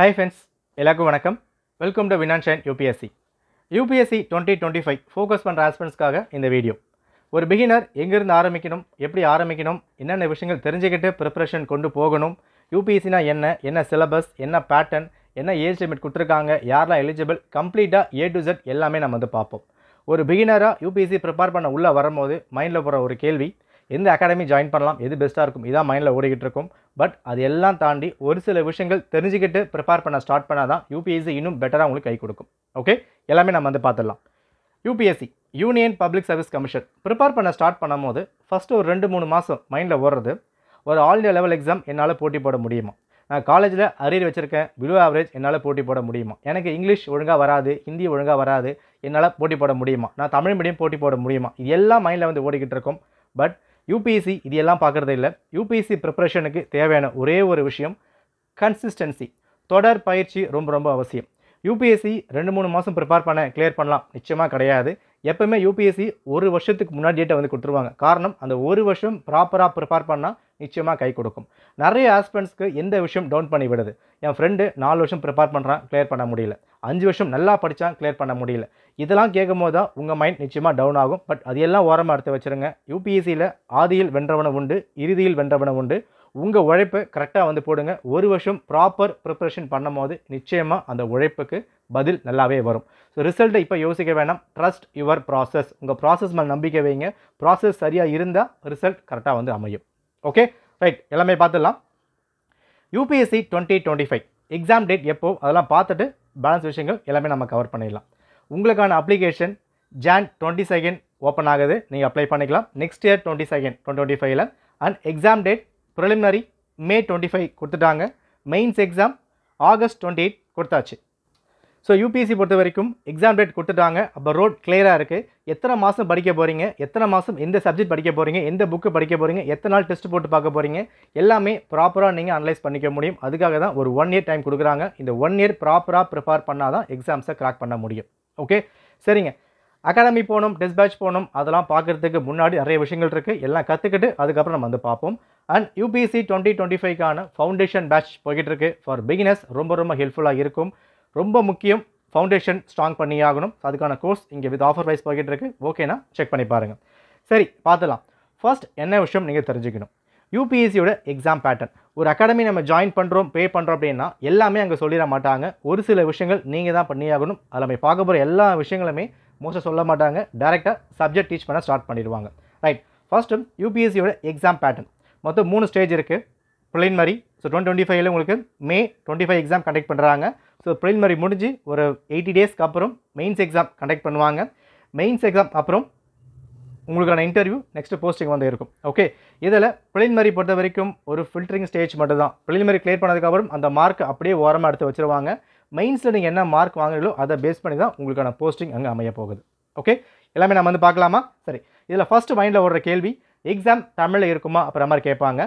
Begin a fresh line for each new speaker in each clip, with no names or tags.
high friends எல்லாருக்கும் வணக்கம் welcome to வினான் shine UPSC UPSC twenty twenty five focus பண்ணுற ஆஸ்பெண்ட்ஸ்க்காக இந்த வீடியோ ஒரு பிகினர் எங்கேருந்து ஆரம்பிக்கணும் எப்படி ஆரம்பிக்கணும் என்னென்ன விஷயங்கள் தெரிஞ்சுக்கிட்டு ப்ரிப்ரேஷன் கொண்டு போகணும் யூபிஎஸ்சினா என்ன என்ன சிலபஸ் என்ன பேட்டர்ன் என்ன ஏஜ் லிமிட் கொடுத்துருக்காங்க யாரெல்லாம் எலிஜிபிள் கம்ப்ளீட்டாக ஏ டு ஜெட் எல்லாமே நம்ம வந்து பார்ப்போம் ஒரு பிகினராக யூபிஎஸ்சி ப்ரிப்பேர் பண்ண உள்ளே வரும்போது மைண்டில் போகிற ஒரு கேள்வி எந்த அகாடமி ஜாயின் பண்ணலாம் எது பெஸ்ட்டாக இருக்கும் இதான் மைண்டில் ஓடிக்கிட்டு இருக்கும் பட் அது எல்லாம் தாண்டி ஒரு சில விஷயங்கள் தெரிஞ்சுக்கிட்டு ப்ரிப்பேர் பண்ண ஸ்டார்ட் பண்ணால் தான் யூபிஎஸ்சி இன்னும் பெட்டராக உங்களுக்கு கை கொடுக்கும் ஓகே எல்லாமே நம்ம வந்து பார்த்துடலாம் UPSC union public service commission prepare பண்ண ஸ்டார்ட் பண்ணும் போது ஃபஸ்ட்டு ஒரு ரெண்டு மூணு மாதம் மைண்டில் ஓடுறது ஒரு ஆல் இண்டியா லெவல் எக்ஸாம் என்னால் போட்டி போட முடியுமா நான் காலேஜில் அரியர் வச்சுருக்கேன் பிலோ ஆவரேஜ் என்னால் போட்டி போட முடியுமா எனக்கு இங்கிலீஷ் ஒழுங்காக வராது ஹிந்தி ஒழுங்காக வராது என்னால் போட்டி போட முடியுமா நான் தமிழ் மீடியம் போட்டி போட முடியுமா இது எல்லாம் மைண்டில் வந்து ஓடிக்கிட்டு இருக்கும் பட் யூபிஎஸ்சி இது எல்லாம் பார்க்குறதே இல்லை யூபிஎஸ்சி ப்ரிப்ரேஷனுக்கு தேவையான ஒரே ஒரு விஷயம் கன்சிஸ்டன்சி தொடர் பயிற்சி ரொம்ப ரொம்ப அவசியம் யூபிஎஸ்சி ரெண்டு மூணு மாதம் ப்ரிப்பேர் பண்ண கிளியர் பண்ணலாம் நிச்சயமாக கிடையாது எப்போவுமே யூபிஎஸ்சி ஒரு வருஷத்துக்கு முன்னாடி டேட்டை வந்து கொடுத்துருவாங்க காரணம் அந்த ஒரு வருஷம் ப்ராப்பராக ப்ரிப்பேர் பண்ணால் நிச்சயமாக கை கொடுக்கும் நிறைய ஆஸ்பெண்ட்ஸ்க்கு எந்த விஷயம் டவுன் பண்ணி விடுது என் ஃப்ரெண்டு நாலு வருஷம் ப்ரிப்பேர் பண்ணுறான் கிளியர் பண்ண முடியல அஞ்சு வருஷம் நல்லா படித்தான் கிளியர் பண்ண முடியல இதெல்லாம் கேட்கும் போது தான் உங்கள் மைண்ட் நிச்சயமாக டவுன் ஆகும் பட் அது எல்லாம் ஓரமாக எடுத்து வச்சுருங்க யூபிஎஸ்சியில் ஆதியில் வென்றவனை உண்டு இறுதியில் வென்றவனை உண்டு உங்கள் உழைப்பை கரெக்டாக வந்து போடுங்க ஒரு வருஷம் ப்ராப்பர் ப்ரிப்ரேஷன் பண்ணும் போது நிச்சயமாக அந்த உழைப்புக்கு பதில் நல்லாவே வரும் ஸோ ரிசல்ட்டை இப்போ யோசிக்க வேணாம் ட்ரஸ்ட் யுவர் ப்ராசஸ் உங்கள் ப்ராசஸ் மேலே நம்பிக்கை வைங்க ப்ராசஸ் சரியாக இருந்தால் ரிசல்ட் கரெக்டாக வந்து அமையும் ஓகே ரைட் எல்லாமே பார்த்துடலாம் UPSC twenty twenty five exam date எப்போ அதெல்லாம் பார்த்துட்டு பேலன்ஸ் விஷயங்கள் எல்லாமே நம்ம கவர் பண்ணிடலாம் உங்களுக்கான application Jan twenty second open ஆகுது நீங்கள் அப்ளை பண்ணிக்கலாம் next year twenty second twenty twenty ஃபைவ்ல and exam date preliminary May twenty five கொடுத்துட்டாங்க mains exam August twenty eight கொடுத்தாச்சு ஸோ யூபிஎஸ்சி பொறுத்த வரைக்கும் எக்ஸாம் டேட் கொடுத்துட்டாங்க அப்போ ரோட் கிளியராக இருக்குது எத்தனை மாதம் படிக்க போகிறீங்க எத்தனை மாதம் எந்த சப்ஜெக்ட் படிக்க போகிறீங்க எந்த புக்கு படிக்க போகிறீங்க எத்தனை நாள் டெஸ்ட் போட்டு பார்க்க போகிறீங்க எல்லாமே ப்ராப்பராக நீங்கள் அனலைஸ் பண்ணிக்க முடியும் அதுக்காக தான் ஒரு ஒன் இயர் டைம் கொடுக்குறாங்க இந்த ஒன் இயர் ப்ராப்பராக ப்ரிப்பேர் பண்ணால் தான் எக்ஸாம்ஸை கிராக் பண்ண முடியும் ஓகே சரிங்க அகாடமி போகணும் டெஸ்ட் பேட்ச் போகணும் அதெல்லாம் பார்க்குறதுக்கு முன்னாடி நிறைய விஷயங்கள் இருக்குது எல்லாம் கற்றுக்கிட்டு அதுக்கப்புறம் நம்ம வந்து பார்ப்போம் அண்ட் யூபிஎஸ்சி டுவெண்ட்டி டுவெண்ட்டி ஃபைவ்க்கான ஃபவுண்டேஷன் பேட்ச் போய்கிட்டு இருக்கு ஃபார் பிகினர்ஸ் ரொம்ப ரொம்ப ஹெல்ப்ஃபுல்லாக இருக்கும் ரொம்ப முக்கியம் ஃபவுண்டேஷன் ஸ்ட்ராங் பண்ணியாகணும் அதுக்கான கோர்ஸ் இங்கே வித் ஆஃபர் வைஸ் பாக்கெட் இருக்குது ஓகேனா செக் பண்ணி பாருங்கள் சரி பார்த்துலாம் ஃபர்ஸ்ட் என்ன விஷயம் நீங்கள் தெரிஞ்சுக்கணும் யூபிஎஸ்சியோட எக்ஸாம் பேட்டர்ன் ஒரு அகாடமி நம்ம ஜாயின் பண்ணுறோம் பே பண்ணுறோம் அப்படின்னா எல்லாமே அங்கே சொல்லிட மாட்டாங்க ஒரு சில விஷயங்கள் நீங்கள் தான் பண்ணியாகணும் அதில் நம்ம பார்க்க போகிற எல்லா விஷயங்களுமே மோஸ்ட்டாக சொல்ல மாட்டாங்க டேரெக்டாக சப்ஜெக்ட் டீச் பண்ண ஸ்டார்ட் பண்ணிடுவாங்க ரைட் ஃபஸ்ட்டு யூபிஎஸ்சியோட எக்ஸாம் பேட்டர்ன் மொத்தம் மூணு ஸ்டேஜ் இருக்குது மாதிரி ஸோ டுவெண்ட்டி டுவெண்ட்டி ஃபைவ்ல உங்களுக்கு May twenty five exam conduct பண்ணுறாங்க ஸோ ப்ரைமரி முடிஞ்சு ஒரு எயிட்டி டேஸ்க்கு அப்புறம் மெயின்ஸ் எக்ஸாம் கண்டக்ட் பண்ணுவாங்க மெயின்ஸ் எக்ஸாம் அப்புறம் உங்களுக்கான இன்டர்வியூ நெக்ஸ்ட் போஸ்டிங் வந்து இருக்கும் ஓகே இதில் ப்ளின்மரி பொறுத்த வரைக்கும் ஒரு ஃபில்டரிங் ஸ்டேஜ் மட்டும்தான் தான் கிளியர் பண்ணதுக்கப்புறம் அந்த மார்க் அப்படியே ஓரமாக எடுத்து வச்சுருவாங்க மெயின்ஸில் நீங்கள் என்ன மார்க் வாங்குறீங்களோ அதை பேஸ் பண்ணி தான் உங்களுக்கான போஸ்டிங் அங்கே அமைய போகுது ஓகே எல்லாமே நம்ம வந்து பார்க்கலாமா சரி இதில் ஃபஸ்ட்டு மைண்டில் ஓடுற கேள்வி எக்ஸாம் தமிழில் இருக்குமா அப்புறம் மாதிரி கேட்பாங்க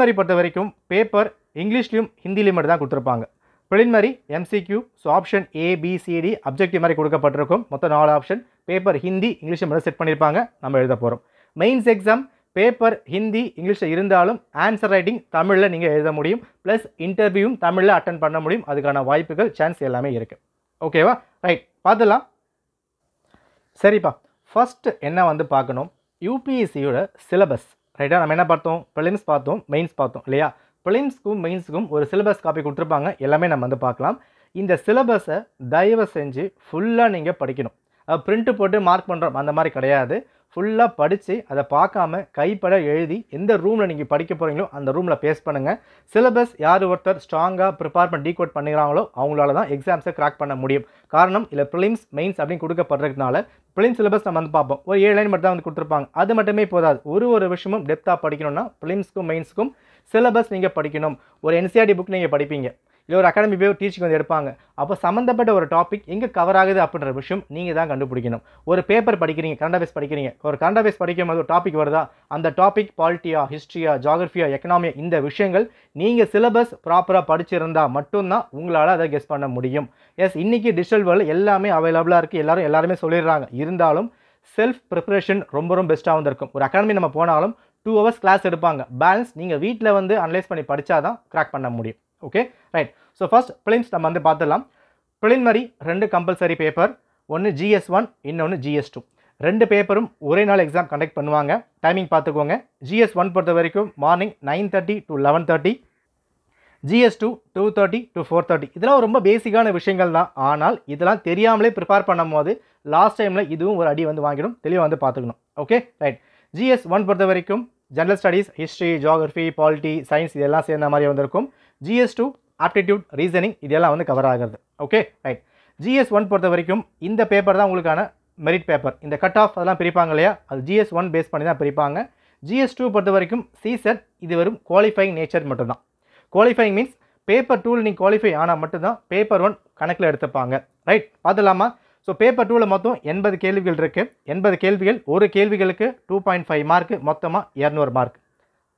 மாதிரி பொறுத்த வரைக்கும் பேப்பர் இங்கிலீஷ்லேயும் ஹிந்திலையும் மட்டும் தான் கொடுத்துருப்பாங்க preliminary MCQ so option A B C D objective மாதிரி கொடுக்கப்பட்டிருக்கும் மொத்தம் நாலு ஆப்ஷன் பேப்பர் ஹிந்தி இங்கிலீஷை மட்டும் செட் பண்ணியிருப்பாங்க நம்ம எழுத போகிறோம் மெயின்ஸ் எக்ஸாம் பேப்பர் ஹிந்தி இங்கிலீஷில் இருந்தாலும் ஆன்சர் ரைட்டிங் தமிழில் நீங்கள் எழுத முடியும் ப்ளஸ் இன்டர்வியூவும் தமிழில் அட்டன் பண்ண முடியும் அதுக்கான வாய்ப்புகள் சான்ஸ் எல்லாமே இருக்குது ஓகேவா ரைட் பார்த்துலாம் சரிப்பா ஃபஸ்ட்டு என்ன வந்து பார்க்கணும் யூபிஎஸ்சியோட சிலபஸ் ரைட்டாக நம்ம என்ன பார்த்தோம் ப்ரிலிம்ஸ் பார்த்தோம் மெயின்ஸ் பார்த்தோம் இல்லையா பிளிம்ஸ்க்கும் மெயின்ஸுக்கும் ஒரு சிலபஸ் காப்பி கொடுத்துருப்பாங்க எல்லாமே நம்ம வந்து பார்க்கலாம் இந்த சிலபஸை தயவு செஞ்சு ஃபுல்லாக நீங்கள் படிக்கணும் ப்ரிண்ட்டு போட்டு மார்க் பண்ணுறோம் அந்த மாதிரி கிடையாது ஃபுல்லாக படித்து அதை பார்க்காம கைப்பட எழுதி எந்த ரூமில் நீங்கள் படிக்க போகிறீங்களோ அந்த ரூமில் பேஸ் பண்ணுங்கள் சிலபஸ் யார் ஒருத்தர் ஸ்ட்ராங்காக ப்ரிப்பேர் பண்ணி கோட் பண்ணுறாங்களோ அவங்களால தான் எக்ஸாம்ஸை கிராக் பண்ண முடியும் காரணம் இல்லை ப்ரிலிம்ஸ் மெயின்ஸ் அப்படின்னு கொடுக்கப்படுறதுனால ப்ரிலிம்ஸ் சிலபஸ் நம்ம வந்து பார்ப்போம் ஒரு ஏழு லைன் மட்டும் தான் வந்து கொடுத்துருப்பாங்க அது மட்டுமே போதாது ஒரு ஒரு விஷயமும் டெப்த்தாக படிக்கணும்னா ப்ரிலிம்ஸ்க்கும் மெயின்ஸ்க்கும் சிலபஸ் நீங்கள் படிக்கணும் ஒரு என்சிஆர்டி புக் நீங்கள் படிப்பீங்க இல்லை ஒரு அகாடமி போய் டீச்சிங் வந்து எடுப்பாங்க அப்போ சம்மந்தப்பட்ட ஒரு டாபிக் எங்கே கவர் ஆகுது அப்படின்ற விஷயம் நீங்கள் தான் கண்டுபிடிக்கணும் ஒரு பேப்பர் படிக்கிறீங்க கரண்ட் அஃபேர்ஸ் படிக்கிறீங்க ஒரு கரண்ட் அஃபேர்ஸ் படிக்கும் போது ஒரு டாபிக் வருதா அந்த டாபிக் பாலிட்டியா ஹிஸ்ட்ரியா ஜாகிரஃபியா எக்கனாமியா இந்த விஷயங்கள் நீங்கள் சிலபஸ் ப்ராப்பராக படிச்சிருந்தால் மட்டும்தான் உங்களால் அதை கெஸ் பண்ண முடியும் எஸ் இன்றைக்கி டிஜிட்டல் வேர்ல்டு எல்லாமே அவைலபிளாக இருக்குது எல்லோரும் எல்லாருமே சொல்லிடுறாங்க இருந்தாலும் செல்ஃப் ப்ரிப்பரேஷன் ரொம்ப ரொம்ப பெஸ்ட்டாக வந்திருக்கும் ஒரு அகாடமி நம்ம போனாலும் டூ ஹவர்ஸ் கிளாஸ் எடுப்பாங்க பேலன்ஸ் நீங்கள் வீட்டில் வந்து அனலைஸ் பண்ணி படித்தா தான் கிராக் பண்ண முடியும் okay right so first prelims நம்ம வந்து பார்த்துடலாம் மாதிரி ரெண்டு கம்பல்சரி பேப்பர் ஒன்று ஜிஎஸ் ஒன் இன்னொன்று ஜிஎஸ் டூ ரெண்டு பேப்பரும் ஒரே நாள் எக்ஸாம் கண்டக்ட் பண்ணுவாங்க டைமிங் பார்த்துக்கோங்க ஜிஎஸ் ஒன் பொறுத்த வரைக்கும் morning nine thirty to eleven thirty GS two two thirty to four thirty இதெல்லாம் ரொம்ப பேசிக்கான விஷயங்கள் தான் ஆனால் இதெல்லாம் தெரியாமலே ப்ரிப்பேர் பண்ணும்போது லாஸ்ட் டைமில் இதுவும் ஒரு அடி வந்து வாங்கிடும் தெளிவாக வந்து பார்த்துக்கணும் ஓகே ரைட் ஜிஎஸ் ஒன் பொறுத்த வரைக்கும் general studies history geography polity science இதெல்லாம் சேர்ந்த மாதிரி வந்திருக்கும் ஜிஎஸ் டூ ஆப்டிடியூட் ரீசனிங் இதெல்லாம் வந்து கவர் ஆகிறது ஓகே ரைட் ஜிஎஸ் ஒன் பொறுத்த வரைக்கும் இந்த பேப்பர் தான் உங்களுக்கான மெரிட் பேப்பர் இந்த கட் ஆஃப் அதெல்லாம் பிரிப்பாங்க இல்லையா அது ஜிஎஸ் ஒன் பேஸ் பண்ணி தான் பிரிப்பாங்க ஜிஎஸ் டூ பொறுத்த வரைக்கும் சிசெட் இது வரும் குவாலிஃபைங் நேச்சர் மட்டும்தான் குவாலிஃபைங் மீன்ஸ் பேப்பர் டூவில் நீங்கள் குவாலிஃபை ஆனால் மட்டும்தான் பேப்பர் ஒன் கணக்கில் எடுத்துப்பாங்க ரைட் பார்த்துலாமா ஸோ பேப்பர் டூவில் மொத்தம் எண்பது கேள்விகள் இருக்குது எண்பது கேள்விகள் ஒரு கேள்விகளுக்கு டூ பாயிண்ட் ஃபைவ் மார்க்கு மொத்தமாக இரநூறு மார்க்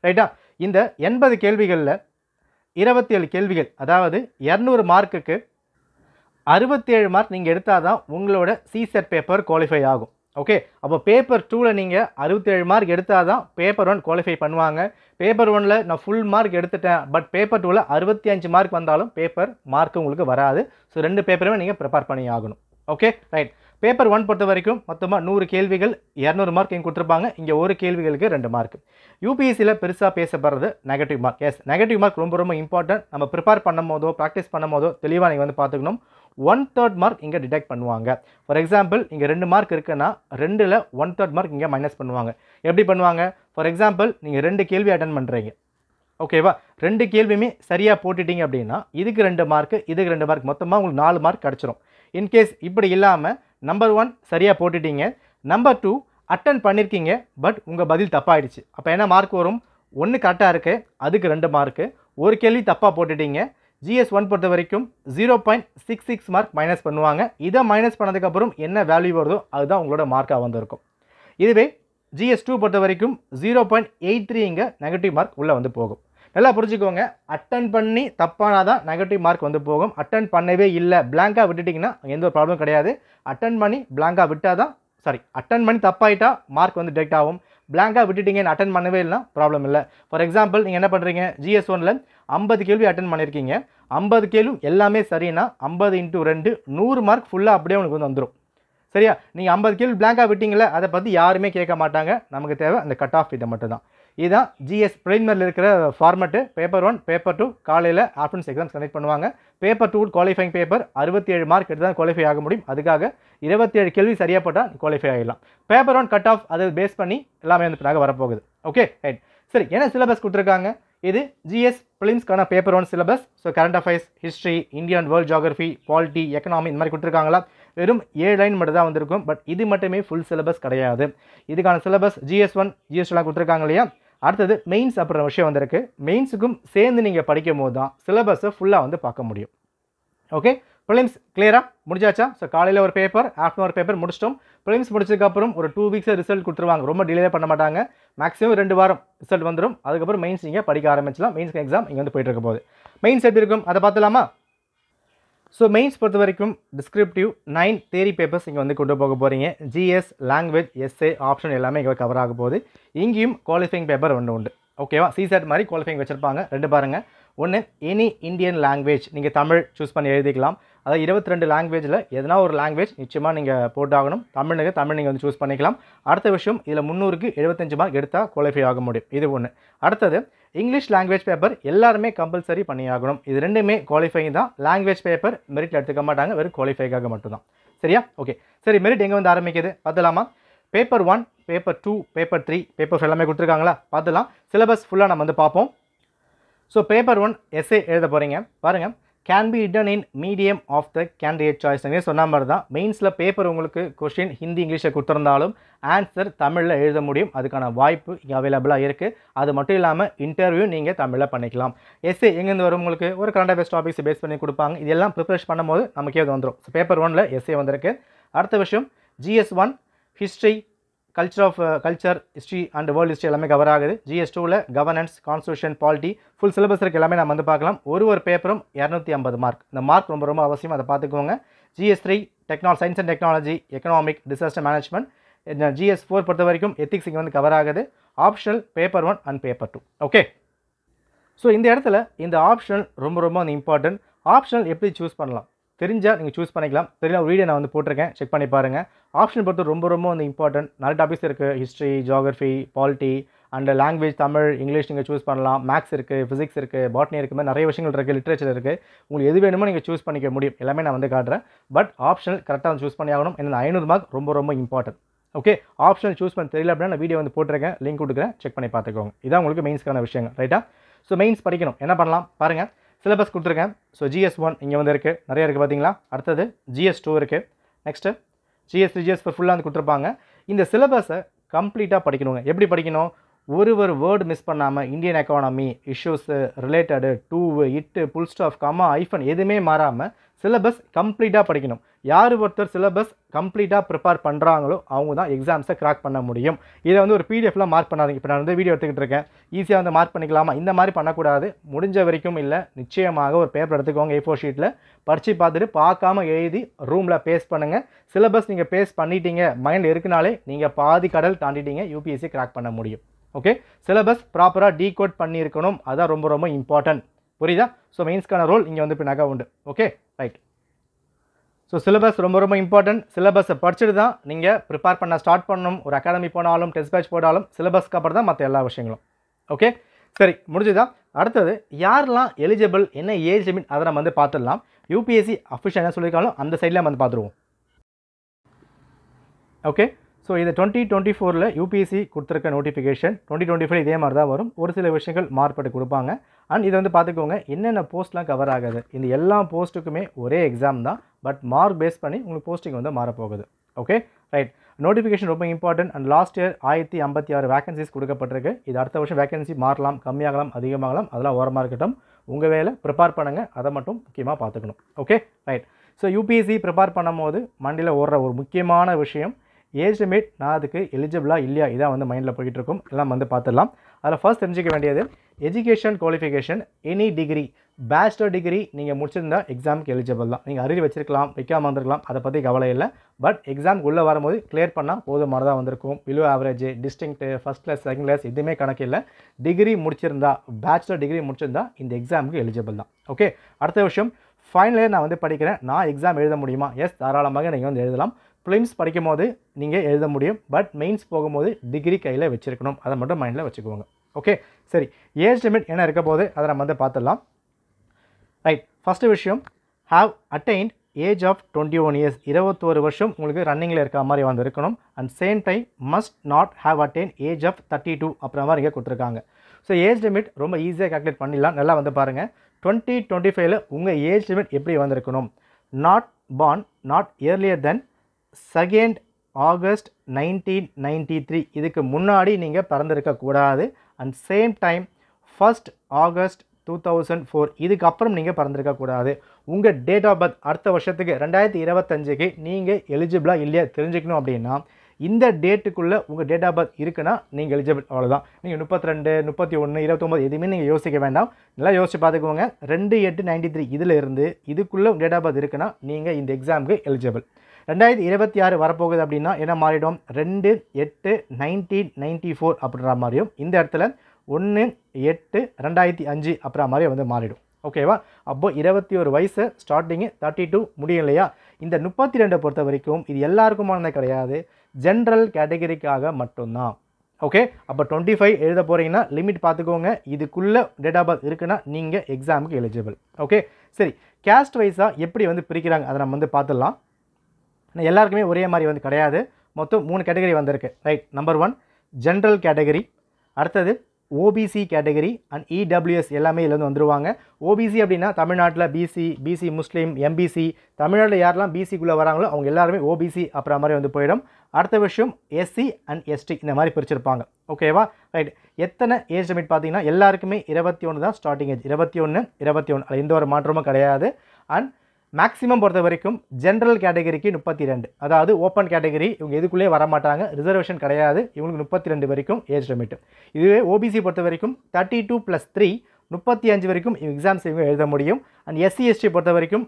ரைட்டா இந்த எண்பது கேள்விகளில் இருபத்தி ஏழு கேள்விகள் அதாவது இரநூறு மார்க்குக்கு அறுபத்தேழு மார்க் நீங்கள் எடுத்தால் தான் உங்களோட சிசெட் பேப்பர் குவாலிஃபை ஆகும் ஓகே அப்போ பேப்பர் டூவில் நீங்கள் அறுபத்தேழு மார்க் எடுத்தால் தான் பேப்பர் ஒன் குவாலிஃபை பண்ணுவாங்க பேப்பர் ஒனில் நான் ஃபுல் மார்க் எடுத்துட்டேன் பட் பேப்பர் டூவில் அறுபத்தி அஞ்சு மார்க் வந்தாலும் பேப்பர் மார்க் உங்களுக்கு வராது ஸோ ரெண்டு பேப்பருமே நீங்கள் ப்ரிப்பேர் பண்ணி ஆகணும் ஓகே ரைட் பேப்பர் ஒன் பொறுத்த வரைக்கும் மொத்தமாக நூறு கேள்விகள் இரநூறு மார்க் இங்கே கொடுத்துருப்பாங்க இங்கே ஒரு கேள்விகளுக்கு ரெண்டு மார்க் யூபிஎஸ்சியில் பெருசாக பேசப்படுறது negative mark yes negative mark ரொம்ப ரொம்ப இம்பார்ட்டன்ட் நம்ம ப்ரிப்பேர் பண்ணும் போதோ ப்ராக்டிஸ் பண்ணும் போதோ தெளிவாக நீங்கள் வந்து பார்த்துக்கணும் ஒன் தேர்ட் மார்க் இங்கே டிடெக்ட் பண்ணுவாங்க ஃபார் எக்ஸாம்பிள் இங்கே ரெண்டு மார்க் இருக்குன்னா ரெண்டில் ஒன் தேர்ட் மார்க் இங்கே மைனஸ் பண்ணுவாங்க எப்படி பண்ணுவாங்க ஃபார் எக்ஸாம்பிள் நீங்கள் ரெண்டு கேள்வி அட்டன் பண்ணுறீங்க ஓகேவா ரெண்டு கேள்வியுமே சரியாக போட்டுட்டீங்க அப்படின்னா இதுக்கு ரெண்டு மார்க்கு இதுக்கு ரெண்டு மார்க் மொத்தமாக உங்களுக்கு நாலு மார்க் கிடச்சிரும் இன்கேஸ் இப்படி இல்லாமல் நம்பர் ஒன் சரியாக போட்டுட்டீங்க நம்பர் டூ அட்டன் பண்ணியிருக்கீங்க பட் உங்கள் பதில் தப்பாகிடுச்சு அப்போ என்ன மார்க் வரும் ஒன்று கரெக்டாக இருக்குது அதுக்கு ரெண்டு மார்க்கு ஒரு கேள்வி தப்பாக போட்டுட்டீங்க ஜிஎஸ் ஒன் பொறுத்த வரைக்கும் zero point six six mark minus பண்ணுவாங்க இதை மைனஸ் பண்ணதுக்கப்புறம் என்ன வேல்யூ வருதோ அதுதான் உங்களோட மார்க்காக வந்திருக்கும் இதுவே ஜிஎஸ் டூ பொறுத்த வரைக்கும் ஜீரோ பாயிண்ட் எயிட் த்ரீ இங்கே நெகட்டிவ் மார்க் உள்ளே வந்து போகும் நல்லா புரிஞ்சுக்கோங்க அட்டன் பண்ணி தப்பானால் தான் நெகட்டிவ் மார்க் வந்து போகும் அட்டன் பண்ணவே இல்லை பிளாங்காக விட்டுட்டிங்கன்னா எந்த ஒரு ப்ராப்ளம் கிடையாது அட்டன் பண்ணி பிளாங்காக விட்டால் தான் சாரி அட்டன் பண்ணி தப்பாயிட்டா மார்க் வந்து டிடெக்ட் ஆகும் பிளாங்காக விட்டுட்டிங்கன்னு அட்டன் பண்ணவே இல்லை ப்ராப்ளம் இல்லை ஃபார் எக்ஸாம்பிள் நீங்கள் என்ன பண்ணுறீங்க ஜிஎஸ் ஒனில் ஐம்பது கேள்வி அட்டன் பண்ணியிருக்கீங்க ஐம்பது கேள்வி எல்லாமே சரின்னா ஐம்பது இன்ட்டு ரெண்டு நூறு மார்க் ஃபுல்லாக அப்படியே உங்களுக்கு வந்து வந்துடும் சரியா நீங்கள் ஐம்பது கேள்வி பிளாங்காக விட்டிங்களே அதை பற்றி யாருமே கேட்க மாட்டாங்க நமக்கு தேவை அந்த கட் ஆஃப் இதை மட்டும்தான் இதுதான் ஜிஎஸ் பிரைமரில் இருக்கிற format paper one paper two காலையில் ஆஃப்டர்நூன்ஸ் எக்ஸாம்ஸ் கண்டக்ட் பண்ணுவாங்க பேப்பர் டூ குவாலிஃபைங் பேப்பர் அறுபத்தி ஏழு மார்க் எடுத்து தான் குவாலிஃபை ஆக முடியும் அதுக்காக இருபத்தி ஏழு கேள்வி சரியாக போட்டால் குவாலிஃபை ஆகிடலாம் பேப்பர் ஒன் கட் ஆஃப் அதை பேஸ் பண்ணி எல்லாமே வந்து நாங்கள் வரப்போகுது ஓகே ரைட் சரி என்ன சிலபஸ் கொடுத்துருக்காங்க இது ஜிஎஸ் பிலிம்ஸ்க்கான paper one syllabus so current affairs history Indian world geography polity economy இந்த மாதிரி கொடுத்துருக்காங்களா வெறும் ஏழு லைன் மட்டும் தான் வந்திருக்கும் பட் இது மட்டுமே ஃபுல் சிலபஸ் கிடையாது இதுக்கான சிலபஸ் ஜிஎஸ் ஒன் ஜிஎஸ்டெலாம் கொடுத்துருக்காங்க இல்லையா அடுத்தது மெயின்ஸ் அப்படின்ற விஷயம் வந்திருக்கு மெயின்ஸுக்கும் சேர்ந்து நீங்கள் படிக்கும் போது தான் சிலபஸை ஃபுல்லாக வந்து பார்க்க முடியும் ஓகே ப்ளிம்ஸ் கிளியராக முடிஞ்சாச்சா ஸோ காலையில் ஒரு பேப்பர் ஆஃப்டர்நூன் ஒரு பேப்பர் முடிச்சிட்டோம் ப்ரிலிம்ஸ் முடிச்சதுக்கப்புறம் ஒரு டூ வீக்ஸை ரிசல்ட் கொடுத்துருவாங்க ரொம்ப டிலே பண்ண மாட்டாங்க மேக்ஸிமம் ரெண்டு வாரம் ரிசல்ட் வந்துடும் அதுக்கப்புறம் மெயின்ஸ் நீங்கள் படிக்க ஆரம்பிச்சலாம் மெயின்ஸ் எக்ஸாம் இங்கே வந்து போயிட்டு இருக்க போகுது மெயின்ஸ் எப்படி இருக்கும் அதை பார்த்துலாமா ஸோ மெயின்ஸ் பொறுத்த வரைக்கும் டிஸ்கிரிப்டிவ் நைன் தேரி பேப்பர்ஸ் இங்கே வந்து கொண்டு போக போகிறீங்க ஜிஎஸ் லாங்குவேஜ் எஸ்ஏ ஆப்ஷன் எல்லாமே இங்கே கவர் ஆக போகுது இங்கேயும் குவாலிஃபைங் பேப்பர் ஒன்று உண்டு ஓகேவா சிசேட் மாதிரி குவாலிஃபைங் வச்சுருப்பாங்க ரெண்டு பாருங்கள் ஒன்று எனி இந்தியன் லாங்குவேஜ் நீங்கள் தமிழ் சூஸ் பண்ணி எழுதிக்கலாம் அதாவது இருபத்தி ரெண்டு லாங்குவேஜில் எதனா ஒரு லாங்குவேஜ் நிச்சயமாக நீங்கள் போட்டாகணும் தமிழுக்கு தமிழ் நீங்கள் வந்து சூஸ் பண்ணிக்கலாம் அடுத்த விஷயம் இதில் முந்நூறுக்கு எழுபத்தஞ்சு மார்க் எடுத்தால் குவாலிஃபை ஆக முடியும் இது ஒன்று அடுத்தது இங்கிலீஷ் லாங்குவேஜ் பேப்பர் எல்லாருமே கம்பல்சரி பண்ணியாகணும் இது ரெண்டுமே குவாலிஃபைங் தான் லாங்குவேஜ் பேப்பர் மெரிட்டில் எடுத்துக்க மாட்டாங்க வெறும் குவாலிஃபைக்காக மட்டும்தான் சரியா ஓகே சரி மெரிட் எங்கே வந்து ஆரம்பிக்குது பார்த்துலாமா paper one paper two paper three paper எல்லாமே கொடுத்துருக்காங்களா பார்த்துலாம் சிலபஸ் ஃபுல்லாக நம்ம வந்து பார்ப்போம் ஸோ பேப்பர் ஒன் எஸ்ஏ எழுத போகிறீங்க பாருங்கள் can be written in medium of the candidate choice சொன்ன மாதிரி தான் மெயின்ஸில் பேப்பர் உங்களுக்கு கொஷின் ஹிந்தி இங்கிலீஷில் கொடுத்துருந்தாலும் ஆன்சர் தமிழில் எழுத முடியும் அதுக்கான வாய்ப்பு இங்கே அவைலபிளாக இருக்குது அது மட்டும் இல்லாமல் இன்டர்வியூ நீங்கள் தமிழில் பண்ணிக்கலாம் எஸ்ஏ எங்கேருந்து வரும் உங்களுக்கு ஒரு கரண்ட் அஃபேர்ஸ் டாபிக்ஸ் பேஸ் பண்ணி கொடுப்பாங்க இதெல்லாம் ப்ரிப்பரேஷன் பண்ணும்போது நமக்கே அது வந்துடும் ஸோ பேப்பர் ஒனில் எஸ்ஏ வந்திருக்கு அடுத்த விஷயம் GS one history culture of culture history and world history எல்லாமே கவர் ஆகுது ஜிஎஸ் டூவில் governance constitution polity full syllabus இருக்குது எல்லாமே நம்ம வந்து பார்க்கலாம் ஒரு ஒரு பேப்பரும் இரநூத்தி ஐம்பது மார்க் இந்த மார்க் ரொம்ப ரொம்ப அவசியம் அதை பார்த்துக்கோங்க GS three technology science and technology economic disaster management GS four பொறுத்த வரைக்கும் எத்திக்ஸ் இங்கே வந்து கவர் ஆகுது optional paper one and paper two okay so இந்த இடத்துல இந்த ஆப்ஷனல் ரொம்ப ரொம்ப இம்பார்ட்டன்ட் ஆப்ஷனல் எப்படி சூஸ் பண்ணலாம் தெரிஞ்சால் நீங்கள் சூஸ் பண்ணிக்கலாம் தெரியல ஒரு வீடியோ நான் வந்து போட்டிருக்கேன் செக் பண்ணி பாருங்கள் ஆப்ஷன் பொறுத்து ரொம்ப ரொம்ப வந்து இம்பார்ட்டன்ட் நிறைய டாபிக்ஸ் இருக்குது history geography polity and language Tamil English நீங்கள் சூஸ் பண்ணலாம் மேக்ஸ் இருக்குது ஃபிசிக்ஸ் இருக்குது பாட்னி இருக்குது மாதிரி நிறைய விஷயங்கள் இருக்குது லிட்ரேச்சர் இருக்குது உங்களுக்கு எது வேணுமோ நீங்கள் சூஸ் பண்ணிக்க முடியும் எல்லாமே நான் வந்து காட்டுறேன் பட் ஆப்ஷனல் கரெக்டாக வந்து சூஸ் பண்ணி ஆகணும் எனக்கு ஐநூறு மார்க் ரொம்ப ரொம்ப இம்பார்ட்டன்ட் ஓகே ஆப்ஷனல் சூஸ் பண்ண தெரியல அப்படின்னா நான் வீடியோ வந்து போட்டிருக்கேன் லிங்க் கொடுக்குறேன் செக் பண்ணி பார்த்துக்கோங்க இதான் உங்களுக்கு மெயின்ஸ்க்கான விஷயங்கள் ரைட்டா ஸோ மெயின்ஸ் படிக்கணும் என்ன பண்ணலாம் பாருங்கள் சிலபஸ் கொடுத்துருக்கேன் ஸோ ஜிஎஸ் ஒன் இங்கே வந்து இருக்குது நிறையா இருக்குது பார்த்தீங்களா அடுத்தது ஜிஎஸ் டூ இருக்குது நெக்ஸ்ட்டு ஜிஎஸ் த்ரீ ஜிஎஸ் ஃபுல்லாக வந்து கொடுத்துருப்பாங்க இந்த சிலபஸை கம்ப்ளீட்டாக படிக்கணுங்க எப்படி படிக்கணும் ஒரு ஒரு வேர்டு மிஸ் பண்ணாமல் Indian economy issues related to it full staff comma ஐஃபன் எதுவுமே மாறாமல் சிலபஸ் கம்ப்ளீட்டாக படிக்கணும் யார் ஒருத்தர் சிலபஸ் கம்ப்ளீட்டாக ப்ரிப்பேர் பண்ணுறாங்களோ அவங்க தான் எக்ஸாம்ஸை கிராக் பண்ண முடியும் இதை வந்து ஒரு பிடிஎஃப்லாம் மார்க் பண்ணாதீங்க இப்போ நான் வந்து வீடியோ எடுத்துக்கிட்டு இருக்கேன் ஈஸியாக வந்து மார்க் பண்ணிக்கலாமா இந்த மாதிரி பண்ணக்கூடாது முடிஞ்ச வரைக்கும் இல்லை நிச்சயமாக ஒரு பேப்பர் எடுத்துக்கோங்க ஏ ஃபோர் ஷீட்டில் படித்து பார்த்துட்டு பார்க்காம எழுதி ரூமில் பேஸ் பண்ணுங்கள் சிலபஸ் நீங்கள் பேஸ் பண்ணிட்டீங்க மைண்டில் இருக்குனாலே நீங்கள் பாதி கடல் தாண்டிட்டீங்க யூபிஎஸ்சி கிராக் பண்ண முடியும் ஓகே சிலபஸ் ப்ராப்பராக டீகோட் பண்ணியிருக்கணும் அதான் ரொம்ப ரொம்ப இம்பார்ட்டன்ட் புரியுதா ஸோ மெயின்ஸ்கான ரோல் இங்கே வந்து பின்னாக உண்டு ஓகே ரைட் ஸோ சிலபஸ் ரொம்ப ரொம்ப இம்பார்ட்டன்ட் சிலபஸை படிச்சுட்டு தான் நீங்கள் ப்ரிப்பேர் பண்ண ஸ்டார்ட் பண்ணணும் ஒரு அகாடமி போனாலும் டெஸ்ட் பேட்ச் போனாலும் சிலபஸ்க்கு அப்புறம் தான் மற்ற எல்லா விஷயங்களும் ஓகே சரி முடிஞ்சுதான் அடுத்தது யாரெல்லாம் எலிஜிபிள் என்ன ஏஜ் லிமிட் அதை நம்ம வந்து பார்த்துடலாம் யூபிஎஸ்சி அஃபிஷியல் என்ன சொல்லியிருக்காலும் அந்த சைடில் வந்து பார்த்துருவோம் ஓகே ஸோ இது டுவெண்ட்டி டுவெண்ட்டி ஃபோரில் யூபிஎஸ்சி கொடுத்துருக்க நோட்டிஃபிகேஷன் டுவெண்ட்டி டுவெண்ட்டி ஃபைவ் இதே மாதிரி தான் வரும் ஒரு சில விஷயங்கள் மாறுபட்டு கொடுப்பாங்க அண்ட் இதை வந்து பார்த்துக்கோங்க என்னென்ன போஸ்ட்லாம் கவர் ஆகுது இந்த எல்லா போஸ்ட்டுக்குமே ஒரே எக்ஸாம் தான் பட் மார்க் பேஸ் பண்ணி உங்களுக்கு போஸ்டிங் வந்து மாறப்போகுது ஓகே ரைட் நோட்டிஃபிகேஷன் ரொம்ப இம்பார்ட்டன்ட் அண்ட் லாஸ்ட் இயர் ஆயிரத்தி ஐம்பத்தி ஆறு வேகன்சிஸ் கொடுக்கப்பட்டிருக்கு இது அடுத்த வருஷம் வேகன்சி மாறலாம் கம்மியாகலாம் அதிகமாகலாம் அதெல்லாம் ஓரமாக இருக்கட்டும் உங்கள் வேலை ப்ரிப்பேர் பண்ணுங்கள் அதை மட்டும் முக்கியமாக பார்த்துக்கணும் okay right so UPSC prepare பண்ணும் போது மண்டியில் ஓடுற ஒரு முக்கியமான விஷயம் ஏஜ் லிமிட் நான் அதுக்கு எலிஜிபிளாக இல்லையா இதான் வந்து மைண்டில் போயிட்டு இருக்கும் எல்லாம் வந்து பார்த்துடலாம் அதில் ஃபர்ஸ்ட் தெரிஞ்சிக்க வேண்டியது education qualification any degree bachelor degree நீங்கள் முடிச்சிருந்தா எக்ஸாமுக்கு எலிஜிபிள் தான் நீங்கள் அறிவு வச்சிருக்கலாம் வைக்காமல் வந்திருக்கலாம் அதை பற்றி கவலை இல்லை பட் எக்ஸாமுக்கு உள்ளே வரும்போது கிளியர் பண்ணால் போதுமானதாக வந்திருக்கும் below average distinct first class second class எதுவுமே கணக்கு இல்லை டிகிரி முடிச்சிருந்தா பேச்சுலர் டிகிரி முடிச்சிருந்தா இந்த எக்ஸாமுக்கு எலிஜிபிள் தான் ஓகே அடுத்த விஷயம் ஃபைனல் இயர் நான் வந்து படிக்கிறேன் நான் எக்ஸாம் எழுத முடியுமா எஸ் தாராளமாக நீங்கள் வந்து எழுதலாம் ஃபிலிம்ஸ் படிக்கும் போது நீங்கள் எழுத முடியும் பட் மெயின்ஸ் போகும்போது டிகிரி கையில் வச்சுருக்கணும் அதை மட்டும் மைண்டில் வச்சுக்கோங்க ஓகே சரி ஏஜ் லிமிட் என்ன இருக்க போது அதை நம்ம வந்து பார்த்துடலாம் ரைட் ஃபஸ்ட்டு விஷயம் have attained age of twenty one years இருபத்தோரு வருஷம் உங்களுக்கு ரன்னிங்கில் இருக்கிற மாதிரி வந்து இருக்கணும் and same time must not have attain age of thirty two அப்புறம் மாதிரி இங்கே கொடுத்துருக்காங்க ஸோ ஏஜ் லிமிட் ரொம்ப ஈஸியாக கேல்குலேட் பண்ணிடலாம் நல்லா வந்து பாருங்கள் டுவெண்ட்டி டுவெண்ட்டி ஃபைவ்ல உங்கள் ஏஜ் லிமிட் எப்படி வந்திருக்கணும் not born not earlier than second August nineteen ninety three இதுக்கு முன்னாடி நீங்கள் பிறந்திருக்கக்கூடாது and same time first August two thousand four இதுக்கப்புறம் நீங்கள் பிறந்திருக்கக்கூடாது உங்கள் டேட் ஆஃப் பர்த் அடுத்த வருஷத்துக்கு ரெண்டாயிரத்தி இருபத்தஞ்சுக்கு நீங்கள் எலிஜிபிளாக இல்லையா தெரிஞ்சுக்கணும் அப்படின்னா இந்த டேட்டுக்குள்ளே உங்கள் டேட் ஆஃப் பர்த் இருக்குன்னா நீங்கள் எலிஜிபிள் அவ்வளோதான் நீங்கள் முப்பத்தி ரெண்டு முப்பத்தி ஒன்று இருபத்தொம்போது எதுவுமே நீங்கள் யோசிக்க வேண்டாம் நல்லா யோசிச்சு பார்த்துக்கோங்க ரெண்டு எட்டு நைன்டி த்ரீ இதில் இருந்து இதுக்குள்ளே டேட் ஆஃப் பர்த் இருக்குன்னா நீங்கள் இந்த எக்ஸாமுக்கு எலிஜிபிள் ரெண்டாயிரத்தி இருபத்தி ஆறு வரப்போகுது அப்படின்னா என்ன மாறிடும் ரெண்டு எட்டு நைன்டீன் நைன்டி ஃபோர் அப்படின்ற மாதிரியும் இந்த இடத்துல ஒன்று எட்டு ரெண்டாயிரத்தி அஞ்சு அப்படின்ற மாதிரியும் வந்து மாறிடும் ஓகேவா அப்போ இருபத்தி ஒரு வயசு ஸ்டார்டிங்கு தேர்ட்டி டூ முடியும் இல்லையா இந்த முப்பத்தி ரெண்டை பொறுத்த வரைக்கும் இது எல்லாருக்குமானது கிடையாது ஜென்ரல் கேட்டகரிக்காக மட்டும்தான் ஓகே அப்போ டுவெண்ட்டி ஃபைவ் எழுத போகிறீங்கன்னா லிமிட் பார்த்துக்கோங்க இதுக்குள்ளே டேட் ஆஃப் பர்த் இருக்குன்னா நீங்கள் எக்ஸாமுக்கு எலிஜிபிள் ஓகே சரி கேஸ்ட் வைஸாக எப்படி வந்து பிரிக்கிறாங்க அதை நம்ம வந்து பார்த்துடலாம் ஆனால் எல்லாருக்குமே ஒரே மாதிரி வந்து கிடையாது மொத்தம் மூணு கேட்டகரி வந்திருக்கு right number one general category அடுத்தது ஓபிசி கேட்டகரி அண்ட் இடபிள்யூஎஸ் எல்லாமே இதுலேருந்து வந்துருவாங்க ஓபிசி அப்படின்னா தமிழ்நாட்டில் பிசி பிசி முஸ்லீம் எம்பிசி தமிழ்நாட்டில் யாரெல்லாம் பிசிக்குள்ளே வராங்களோ அவங்க எல்லாருமே ஓபிசி அப்புறம் மாதிரி வந்து போயிடும் அடுத்த விஷயம் எஸ்சி அண்ட் எஸ்டி இந்த மாதிரி பிரிச்சிருப்பாங்க ஓகேவா ரைட் எத்தனை ஏஜ் லிமிட் பார்த்தீங்கன்னா எல்லாருக்குமே இருபத்தி ஒன்று தான் ஸ்டார்டிங் ஏஜ் இருபத்தி ஒன்று இருபத்தி ஒன்று அதில் எந்த ஒரு மாற்றமும் கிடையாது அண்ட் மேக்ஸிமம் பொறுத்த வரைக்கும் ஜென்ரல் கேட்டகரிக்கு முப்பத்தி ரெண்டு அதாவது ஓப்பன் கேட்டகரி இவங்க எதுக்குள்ளே வரமாட்டாங்க ரிசர்வேஷன் கிடையாது இவங்களுக்கு முப்பத்தி ரெண்டு வரைக்கும் ஏஜ் லிமிட் இதுவே ஓபிசி பொறுத்த வரைக்கும் தேர்ட்டி டூ ப்ளஸ் த்ரீ முப்பத்தி அஞ்சு வரைக்கும் எக்ஸாம்ஸ் இவங்க எழுத முடியும் அண்ட் எஸ்சி எஸ்டி பொறுத்த வரைக்கும்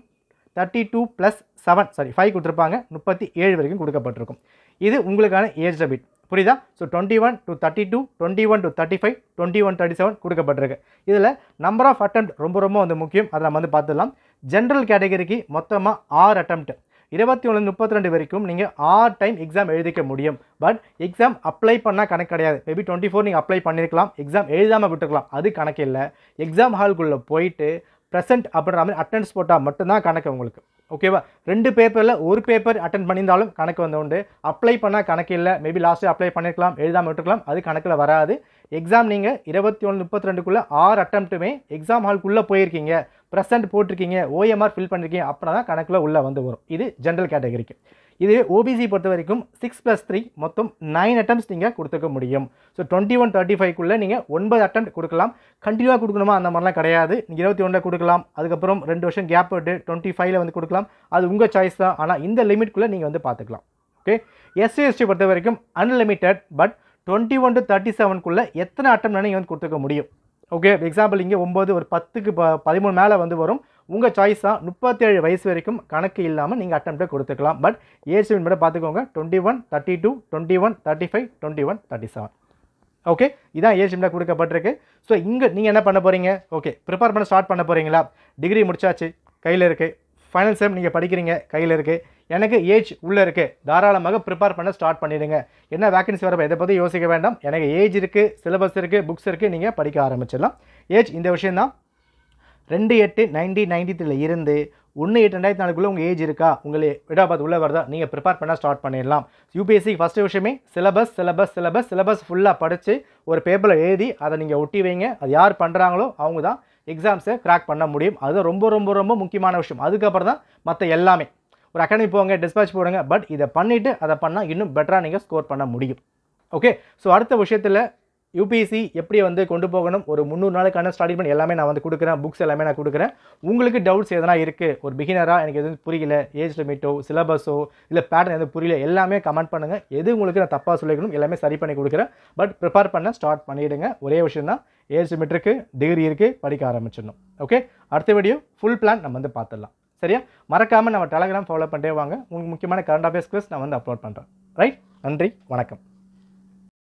thirty two plus seven sorry five கொடுத்துருப்பாங்க முப்பத்தி ஏழு வரைக்கும் கொடுக்கப்பட்டிருக்கும் இது உங்களுக்கான ஏஜ் லிமிட் புரியுதா so twenty one to thirty two twenty one to thirty five twenty one thirty seven கொடுக்கப்பட்டிருக்கு இதில் நம்பர் ஆஃப் அட்டம் ரொம்ப ரொம்ப வந்து முக்கியம் அதை நம்ம வந்து பார்த்துடலாம் ஜென்ரல் கேட்டகரிக்கு மொத்தமாக ஆறு அட்டம்ப்ட் இருபத்தி ஒன்று முப்பத்தி ரெண்டு வரைக்கும் நீங்கள் ஆறு டைம் எக்ஸாம் எழுதிக்க முடியும் பட் எக்ஸாம் அப்ளை பண்ணால் கணக்கு கிடையாது மேபி டுவெண்ட்டி ஃபோர் நீங்கள் அப்ளை பண்ணியிருக்கலாம் எக்ஸாம் எழுதாமல் விட்டுருக்கலாம் அது கணக்கு இல்லை எக்ஸாம் ஹால்குள்ளே போயிட்டு ப்ரெசென்ட் அப்படின்ற மாதிரி அட்டன்ஸ் போட்டால் மட்டும்தான் கணக்கு உங்களுக்கு ஓகேவா ரெண்டு பேப்பரில் ஒரு பேப்பர் அட்டன் பண்ணியிருந்தாலும் கணக்கு வந்து உண்டு அப்ளை பண்ணால் கணக்கு இல்லை மேபி லாஸ்ட்டு அப்ளை பண்ணியிருக்கலாம் எழுதாமல் விட்டுருக்கலாம் அது கணக்கில் வராது எக்ஸாம் நீங்கள் இருபத்தி ஒன்று முப்பத்தி ரெண்டுக்குள்ளே ஆறு அட்டம்ப்ட்டுமே எக்ஸாம் ஹால்குள்ளே போயிருக்கீங்க ப்ரெசன்ட் போட்டிருக்கீங்க ஓஎம்ஆர் ஃபில் பண்ணிருக்கீங்க அப்படின்னா தான் கணக்கில் உள்ளே வந்து வரும் இது ஜென்ரல் கேட்டகரிக்கு இதுவே ஓபிசி பொறுத்த வரைக்கும் சிக்ஸ் ப்ளஸ் த்ரீ மொத்தம் நைன் அட்டம்ஸ் நீங்கள் கொடுத்துக்க முடியும் ஸோ டுவெண்ட்டி ஒன் தேர்ட்டி ஃபைவ்க்குள்ளே நீங்கள் ஒன்பது அட்டம் கொடுக்கலாம் கண்டினியூவாக கொடுக்கணுமா அந்த மாதிரிலாம் கிடையாது நீங்கள் இருபத்தி ஒன்றில் கொடுக்கலாம் அதுக்கப்புறம் ரெண்டு வருஷம் கேப் விட்டு டுவெண்ட்டி ஃபைவ்ல வந்து கொடுக்கலாம் அது உங்கள் சாய்ஸ் தான் ஆனால் இந்த லிமிட்குள்ளே நீங்கள் வந்து பார்த்துக்கலாம் ஓகே எஸ்டி பொறுத்த வரைக்கும் unlimited but twenty one to thirty செவனுக்குள்ளே எத்தனை அட்டம் நீங்கள் வந்து கொடுத்துக்க முடியும் ஓகே எக்ஸாம்பிள் இங்கே ஒம்பது ஒரு பத்துக்கு ப பதிமூணு மேலே வந்து வரும் உங்கள் சாய்ஸாக முப்பத்தேழு வயசு வரைக்கும் கணக்கு இல்லாமல் நீங்கள் அட்டம்ப்டே கொடுத்துக்கலாம் பட் ஏஜ் லிமிட் மட்டும் பார்த்துக்கோங்க twenty one thirty two twenty one thirty five twenty one thirty seven okay இதான் ஏஜ் லிமிட்டாக கொடுக்கப்பட்டிருக்கு ஸோ இங்கே நீங்கள் என்ன பண்ண போகிறீங்க ஓகே ப்ரிப்பேர் பண்ண ஸ்டார்ட் பண்ண போகிறீங்களா டிகிரி முடிச்சாச்சு கையில் இருக்குது ஃபைனல் செம் நீங்கள் படிக்கிறீங்க கையில் இருக்குது எனக்கு ஏஜ் உள்ளே இருக்குது தாராளமாக ப்ரிப்பேர் பண்ண ஸ்டார்ட் பண்ணிடுங்க என்ன வேக்கன்சி வரப்போ எதை பற்றி யோசிக்க வேண்டாம் எனக்கு ஏஜ் இருக்குது சிலபஸ் இருக்குது புக்ஸ் இருக்குது நீங்கள் படிக்க ஆரம்பிச்சிடலாம் ஏஜ் இந்த விஷயந்தான் ரெண்டு எட்டு நைன்டீன் நைன்டி த்ரீல இருந்து ஒன்று எட்டு ரெண்டாயிரத்தி நாலுக்குள்ளே உங்கள் ஏஜ் இருக்கா உங்களை விடாபாத் உள்ளே வருதா நீங்கள் ப்ரிப்பேர் பண்ண ஸ்டார்ட் பண்ணிடலாம் யூபிஎஸ்சி ஃபஸ்ட்டு விஷயமே சிலபஸ் சிலபஸ் சிலபஸ் சிலபஸ் ஃபுல்லாக படித்து ஒரு பேப்பரில் எழுதி அதை நீங்கள் ஒட்டி வைங்க அது யார் பண்ணுறாங்களோ அவங்க தான் எக்ஸாம்ஸை க்ராக் பண்ண முடியும் அது ரொம்ப ரொம்ப ரொம்ப முக்கியமான விஷயம் அதுக்கப்புறம் தான் மற்ற எல்லாமே ஒரு அகாடமி போங்க டிஸ்பேச் போடுங்க பட் இதை பண்ணிவிட்டு அதை பண்ணால் இன்னும் பெட்டராக நீங்கள் ஸ்கோர் பண்ண முடியும் ஓகே ஸோ அடுத்த விஷயத்தில் யூபிஎஸ்சி எப்படி வந்து கொண்டு போகணும் ஒரு முந்நூறு நாளுக்கான ஸ்டடி பண்ணி எல்லாமே நான் வந்து கொடுக்குறேன் புக்ஸ் எல்லாமே நான் கொடுக்குறேன் உங்களுக்கு டவுட்ஸ் எதனா இருக்குது ஒரு பிகினராக எனக்கு எதுவும் புரியல ஏஜ் லிமிட்டோ சிலபஸோ இல்லை பேட்டர்ன் எதுவும் புரியல எல்லாமே கமெண்ட் பண்ணுங்கள் எது உங்களுக்கு நான் தப்பாக சொல்லிக்கணும் எல்லாமே சரி பண்ணி கொடுக்குறேன் பட் ப்ரிப்பேர் பண்ண ஸ்டார்ட் பண்ணிவிடுங்க ஒரே விஷயம் தான் ஏஜ் லிமிட் இருக்குது டிகிரி இருக்குது படிக்க ஆரம்பிச்சிடணும் ஓகே அடுத்த வீடியோ ஃபுல் பிளான் நம்ம வந்து பார்த்துடலாம் சரியா மறக்காமல் நம்ம டெலகிராம் ஃபாலோ பண்ணிட்டே வாங்க உங்களுக்கு முக்கியமான கரண்ட் அஃபேர்ஸ் quiz நான் வந்து அப்லோட் பண்ணுறேன் ரைட் நன்றி வணக்கம்